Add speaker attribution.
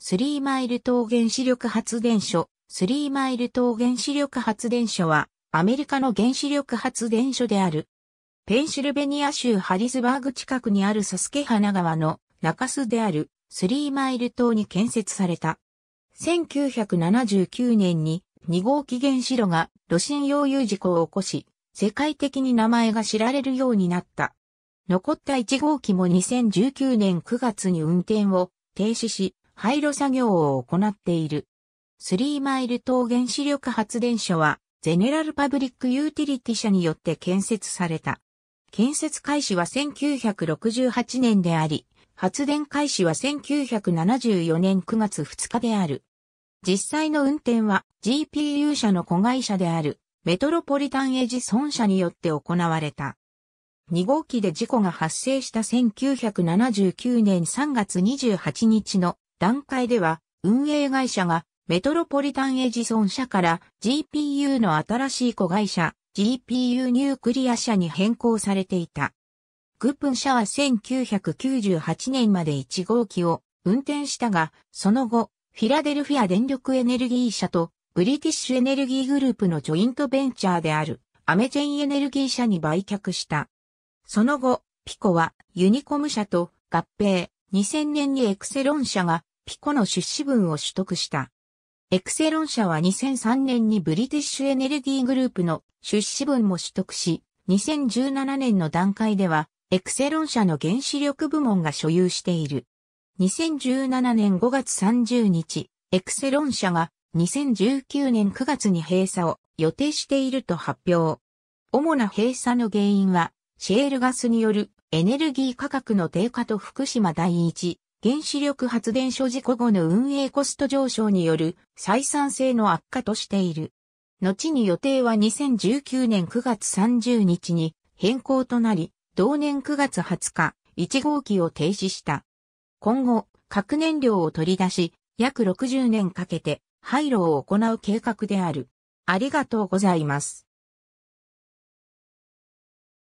Speaker 1: スリーマイル島原子力発電所。スリーマイル島原子力発電所は、アメリカの原子力発電所である。ペンシルベニア州ハリスバーグ近くにあるサスケ花川の中州であるスリーマイル島に建設された。1979年に2号機原子炉が炉心溶融事故を起こし、世界的に名前が知られるようになった。残った1号機も2019年9月に運転を停止し、廃炉作業を行っている。スリーマイル島原子力発電所は、ゼネラルパブリックユーティリティ社によって建設された。建設開始は1968年であり、発電開始は1974年9月2日である。実際の運転は GPU 社の子会社であるメトロポリタンエジソン社によって行われた。2号機で事故が発生した1979年3月28日の段階では、運営会社がメトロポリタンエジソン社から GPU の新しい子会社 GPU ニュークリア社に変更されていた。グップン社は1998年まで1号機を運転したが、その後、フィラデルフィア電力エネルギー社とブリティッシュエネルギーグループのジョイントベンチャーであるアメジェンエネルギー社に売却した。その後、ピコはユニコム社と合併、2000年にエクセロン社がピコの出資分を取得した。エクセロン社は2003年にブリティッシュエネルギーグループの出資分も取得し、2017年の段階では、エクセロン社の原子力部門が所有している。2017年5月30日、エクセロン社が2019年9月に閉鎖を予定していると発表。主な閉鎖の原因は、シェールガスによるエネルギー価格の低下と福島第一原子力発電所事故後の運営コスト上昇による採算性の悪化としている。後に予定は2019年9月30日に変更となり、同年9月20日、1号機を停止した。今後、核燃料を取り出し、約60年かけて廃炉を行う計画である。ありがとうございます。